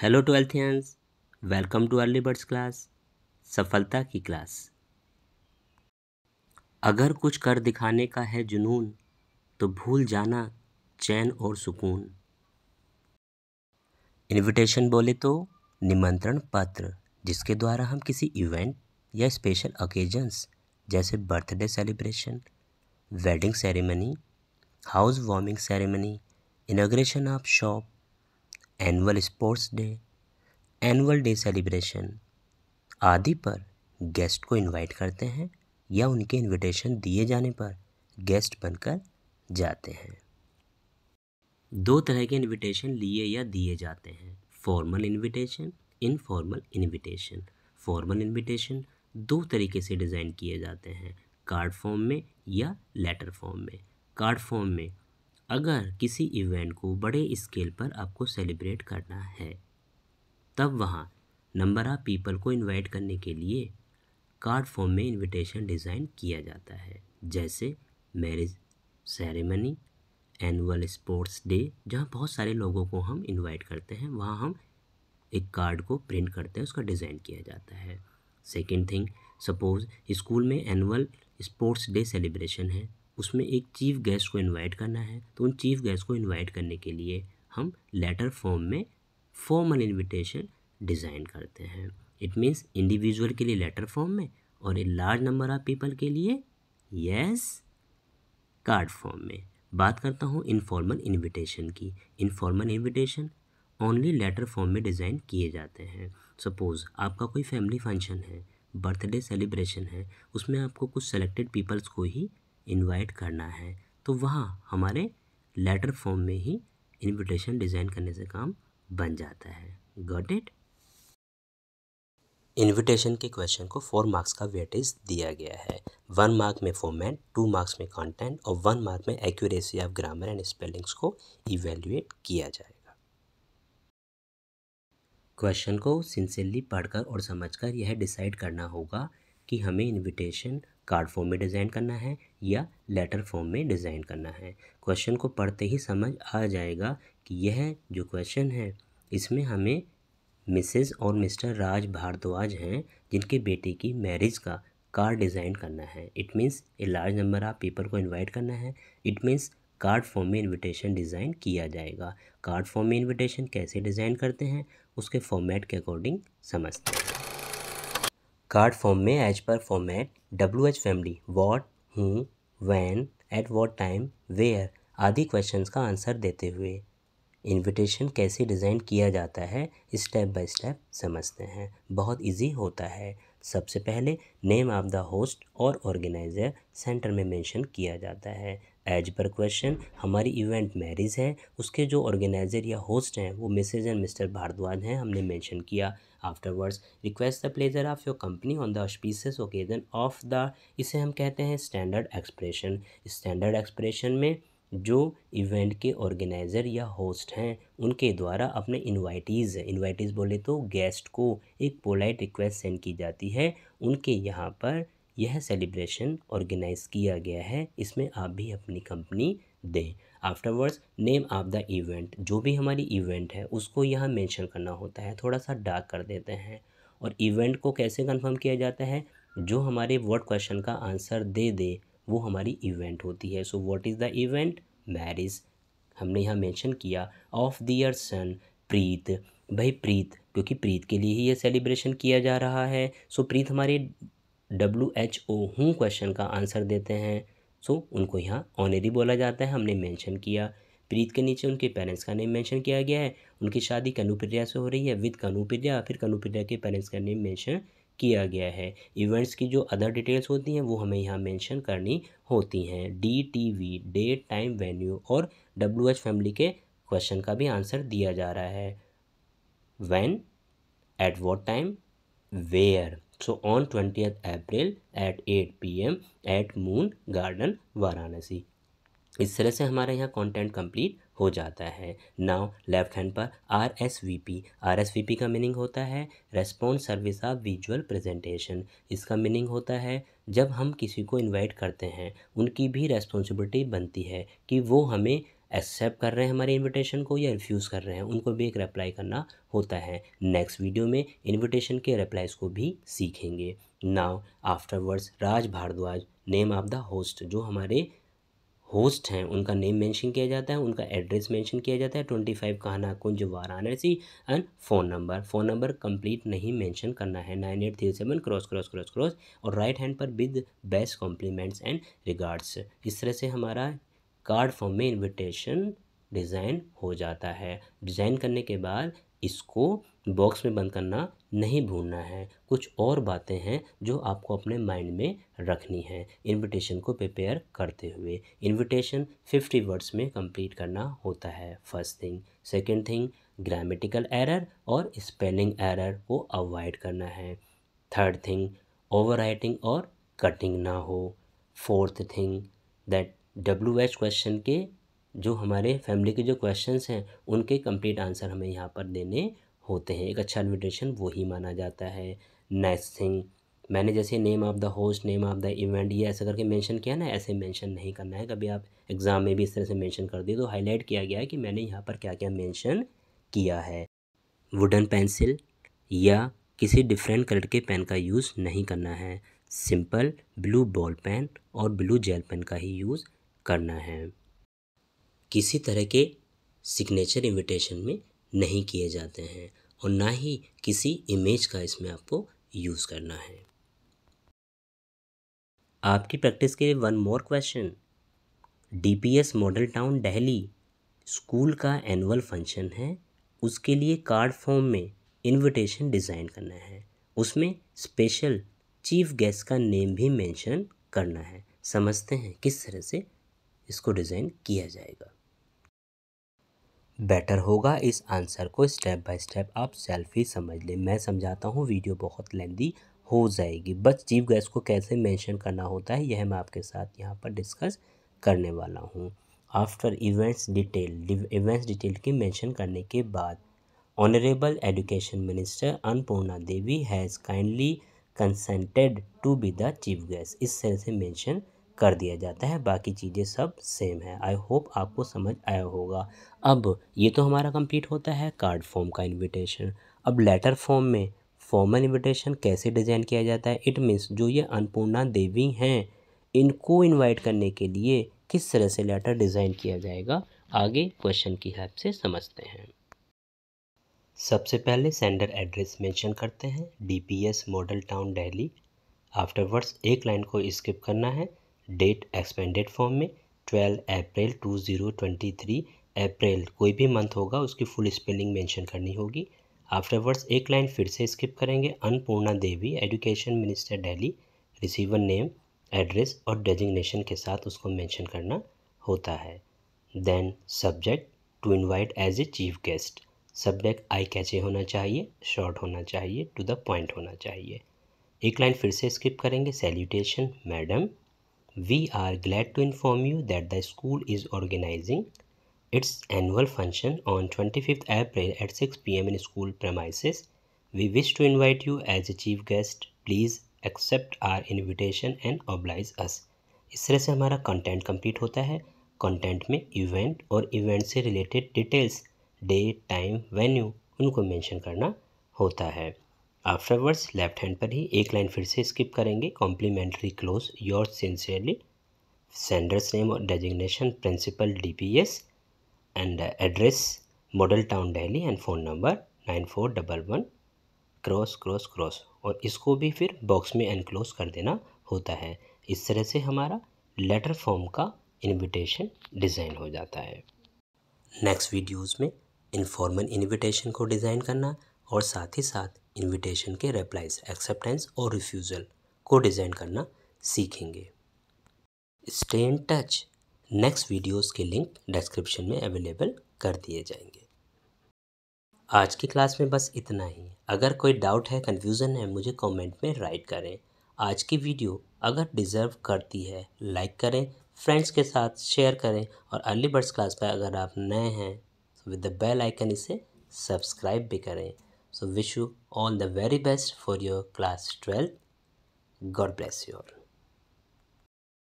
Hello twelfthians welcome to early birds class सफलता की class अगर कुछ कर दिखाने का है जुनून तो भूल जाना चैन और सुकून इनविटेशन बोले तो निमंत्रण पत्र जिसके द्वारा हम किसी इवेंट या स्पेशल ओकेजन्स जैसे birthday celebration wedding ceremony house warming ceremony inauguration of shop annual sports day annual day celebration आदि पर गेस्ट को इनवाइट करते हैं या उनके इनविटेशन दिए जाने पर गेस्ट बनकर जाते हैं दो तरह के इनविटेशन लिए या दिए जाते हैं formal invitation informal invitation formal invitation दो तरीके से डिज़ाइन किए जाते हैं कार्ड फॉर्म में या लेटर फॉर्म में कार्ड फॉर्म में अगर किसी इवेंट को बड़े स्केल पर आपको सेलिब्रेट करना है तब वहाँ नंबर ऑफ़ पीपल को इनवाइट करने के लिए कार्ड फॉर्म में इनविटेशन डिज़ाइन किया जाता है जैसे marriage ceremony annual sports day जहाँ बहुत सारे लोगों को हम इनवाइट करते हैं वहाँ हम एक कार्ड को प्रिंट करते हैं उसका डिज़ाइन किया जाता है सेकेंड थिंग सपोज स्कूल में एनुअल स्पोर्ट्स डे सेलिब्रेशन है उसमें एक चीफ गेस्ट को इनवाइट करना है तो उन चीफ गेस्ट को इनवाइट करने के लिए हम लेटर फॉर्म में फॉर्मल इनविटेशन डिज़ाइन करते हैं इट मीन्स इंडिविजुअल के लिए लेटर फॉर्म में और a large number of people के लिए यस कार्ड फॉर्म में बात करता हूँ इनफॉर्मल इनविटेशन की informal invitation only letter form में डिज़ाइन किए जाते हैं सपोज़ आपका कोई फैमिली फंक्शन है बर्थडे सेलिब्रेशन है उसमें आपको कुछ सेलेक्टेड पीपल्स को ही इनवाइट करना है तो वहाँ हमारे लेटर फॉर्म में ही इनविटेशन डिज़ाइन करने से काम बन जाता है गॉट इट इनविटेशन के क्वेश्चन को फोर मार्क्स का वेटेज दिया गया है वन मार्क में फॉर्मेट टू मार्क्स में कंटेंट और वन मार्क में accuracy of grammar and spellings को इवेल्युएट किया जाएगा क्वेश्चन को सिंसियरली पढ़कर और समझकर यह डिसाइड करना होगा कि हमें इनविटेशन कार्ड फॉर्म में डिज़ाइन करना है या लेटर फॉर्म में डिज़ाइन करना है क्वेश्चन को पढ़ते ही समझ आ जाएगा कि यह जो क्वेश्चन है इसमें हमें मिसेस और मिस्टर राज भारद्वाज हैं जिनके बेटे की मैरिज का कार्ड डिज़ाइन करना है it means a large number of people को इनवाइट करना है इट मीन्स कार्ड फॉर्म में इन्विटेशन डिज़ाइन किया जाएगा कार्ड फॉर्म में इन्विटेशन कैसे डिज़ाइन करते हैं उसके फॉर्मेट के अकॉर्डिंग समझते हैं कार्ड फॉर्म में एज पर format W H family what who when at what time where आदि क्वेश्चन का आंसर देते हुए इनविटेशन कैसे डिज़ाइन किया जाता है स्टेप बाय स्टेप समझते हैं बहुत इजी होता है सबसे पहले नेम ऑफ द होस्ट और ऑर्गेनाइज़र सेंटर में मेंशन किया जाता है एज पर क्वेश्चन हमारी इवेंट मैरिज है उसके जो ऑर्गेनाइज़र या होस्ट हैं वो मिसेज एंड मिस्टर भारद्वाज हैं हमने मेंशन किया afterwards request the pleasure of your company on the auspicious occasion of the इसे हम कहते हैं स्टैंडर्ड एक्सप्रेशन स्टैंडर्ड एक्सप्रेशन में जो इवेंट के ऑर्गेनाइज़र या होस्ट हैं उनके द्वारा अपने इनवाइटीज़ इनवाइटीज़ बोले तो गेस्ट को एक पोलाइट रिक्वेस्ट सेंड की जाती है उनके यहाँ पर यह सेलिब्रेशन ऑर्गेनाइज किया गया है इसमें आप भी अपनी कंपनी दें afterwards name of the event जो भी हमारी इवेंट है उसको यहाँ मेंशन करना होता है थोड़ा सा डार्क कर देते हैं और इवेंट को कैसे कंफर्म किया जाता है जो हमारे वर्ड क्वेश्चन का आंसर दे दे वो हमारी इवेंट होती है so what is the event marriage हमने यहाँ मेंशन किया ऑफ दियर सन प्रीत भाई प्रीत क्योंकि प्रीत के लिए ही ये सेलिब्रेशन किया जा रहा है सो प्रीत हमारे डब्ल्यू एच ओ हूँ क्वेश्चन का आंसर देते हैं सो so, उनको यहाँ ऑनरी बोला जाता है हमने मेंशन किया प्रीत के नीचे उनके पेरेंट्स का नेम मेंशन किया गया है उनकी शादी कनुप्रिया से हो रही है विद कनुप्रिया फिर कनुप्रिया के पेरेंट्स का नेम मेंशन किया गया है इवेंट्स की जो अदर डिटेल्स होती हैं वो हमें यहाँ मेंशन करनी होती हैं D T V date time venue और डब्ल्यू एच फैमिली के क्वेश्चन का भी आंसर दिया जा रहा है when at what time where So on 20th April at 8 pm at Moon Garden Varanasi. इस तरह से हमारा यहाँ कंटेंट कंप्लीट हो जाता है नाउ लेफ्ट हैंड पर R S V P R S V P का मीनिंग होता है response service of visual presentation इसका मीनिंग होता है जब हम किसी को इनवाइट करते हैं उनकी भी रेस्पॉन्सिबिलिटी बनती है कि वो हमें एक्सेप्ट कर रहे हैं हमारे इनविटेशन को या रिफ्यूज़ कर रहे हैं उनको भी एक रिप्लाई करना होता है नेक्स्ट वीडियो में इनविटेशन के रिप्लाईज़ को भी सीखेंगे now afterwards Raj Bhardwaj name of the host जो हमारे होस्ट हैं उनका नेम मेंशन किया जाता है उनका एड्रेस मेंशन किया जाता है twenty five Kahna Kunj Varanasi and phone number phone number complete नहीं मेंशन करना है nine eight three seven cross cross cross cross और राइट हैंड पर with best compliments and regards इस तरह से हमारा कार्ड फॉर्म में इनविटेशन डिज़ाइन हो जाता है डिज़ाइन करने के बाद इसको बॉक्स में बंद करना नहीं भूलना है कुछ और बातें हैं जो आपको अपने माइंड में रखनी है इनविटेशन को प्रिपेयर करते हुए इनविटेशन फिफ्टी वर्ड्स में कंप्लीट करना होता है first thing second thing grammatical error और स्पेलिंग एरर को अवॉइड करना है थर्ड थिंग ओवर और कटिंग ना हो fourth thing that W H question के जो हमारे फैमिली के जो क्वेश्चंस हैं उनके कंप्लीट आंसर हमें यहाँ पर देने होते हैं एक अच्छा इन्विटेशन वही माना जाता है नेक्स्ट थिंग मैंने जैसे name of the host name of the event ये ऐसा करके मेंशन किया ना ऐसे मेंशन नहीं करना है कभी आप एग्ज़ाम में भी इस तरह से मेंशन कर दिए तो हाईलाइट किया गया है कि मैंने यहाँ पर क्या क्या मेंशन किया है वुडन पेंसिल या किसी डिफरेंट कलर के पेन का यूज़ नहीं करना है सिंपल ब्लू बॉल पेन और ब्लू जेल पेन का ही यूज़ करना है किसी तरह के सिग्नेचर इमिटेशन में नहीं किए जाते हैं और ना ही किसी इमेज का इसमें आपको यूज़ करना है आपकी प्रैक्टिस के लिए one more question DPS Model Town Delhi school का एनुअल फंक्शन है उसके लिए कार्ड फॉर्म में इनविटेशन डिज़ाइन करना है उसमें स्पेशल चीफ गेस्ट का नेम भी मेंशन करना है समझते हैं किस तरह से इसको डिज़ाइन किया जाएगा बेटर होगा इस आंसर को स्टेप बाय स्टेप आप सेल्फ ही समझ लें मैं समझाता हूँ वीडियो बहुत लेंदी हो जाएगी बस चीफ गैस को कैसे मेंशन करना होता है यह मैं आपके साथ यहाँ पर डिस्कस करने वाला हूँ after events detail events detail की मेंशन करने के बाद honourable education minister Annapurna Devi has kindly consented to be the chief guest इस तरह से मेंशन कर दिया जाता है बाकी चीज़ें सब सेम है आई होप आपको समझ आया होगा अब ये तो हमारा कंप्लीट होता है कार्ड फॉर्म का इनविटेशन अब लेटर फॉर्म में फॉर्मल इनविटेशन कैसे डिज़ाइन किया जाता है इट मीन्स जो ये अन्नपूर्णा देवी हैं इनको इनवाइट करने के लिए किस तरह से लेटर डिज़ाइन किया जाएगा आगे क्वेश्चन की हेल्प से समझते हैं सबसे पहले सेंडर एड्रेस मेंशन करते हैं DPS Model Town Delhi afterwards एक लाइन को स्किप करना है डेट एक्सपेंडेड फॉर्म में twelve April two zero twenty three April कोई भी मंथ होगा उसकी फुल स्पेलिंग मेंशन करनी होगी आफ्टरवर्ड्स एक लाइन फिर से स्किप करेंगे Annapurna Devi education minister Delhi receiver name address और डेजिग्नेशन के साथ उसको मेंशन करना होता है then subject to invite as a chief guest subject eye catchy होना चाहिए शॉर्ट होना चाहिए टू द पॉइंट होना चाहिए एक लाइन फिर से स्किप करेंगे salutation madam we are glad to inform you that the school is organizing its annual function on 25th April at 6 pm in school premises. We wish to invite you as a chief guest. Please accept our invitation and oblige us. इस तरह से हमारा content complete होता है content में event और event से related details date time venue उनको मेंशन करना होता है आफ्टरवर्ड्स लेफ्ट हैंड पर ही एक लाइन फिर से स्किप करेंगे complimentary close your sincerely sender's name और designation principal DPS and address Model Town Delhi and phone number nine four double one cross cross cross और इसको भी फिर बॉक्स में एनक्लोज कर देना होता है इस तरह से हमारा लेटर फॉर्म का इनविटेशन डिज़ाइन हो जाता है नेक्स्ट वीडियोज़ में इनफॉर्मल इनविटेशन को डिज़ाइन करना और साथ ही साथ इनविटेशन के रिप्लाइज एक्सेप्टेंस और रिफ्यूज़ल को डिज़ाइन करना सीखेंगे stay in touch next videos के लिंक डिस्क्रिप्शन में अवेलेबल कर दिए जाएंगे आज की क्लास में बस इतना ही अगर कोई डाउट है कन्फ्यूज़न है मुझे कॉमेंट में राइट करें आज की वीडियो अगर डिज़र्व करती है लाइक करें फ्रेंड्स के साथ शेयर करें और अर्ली बर्ड्स क्लास पर अगर आप नए हैं विद द बेल आइकन इसे सब्सक्राइब भी करें So wish you all the very best for your class 12. God bless you all.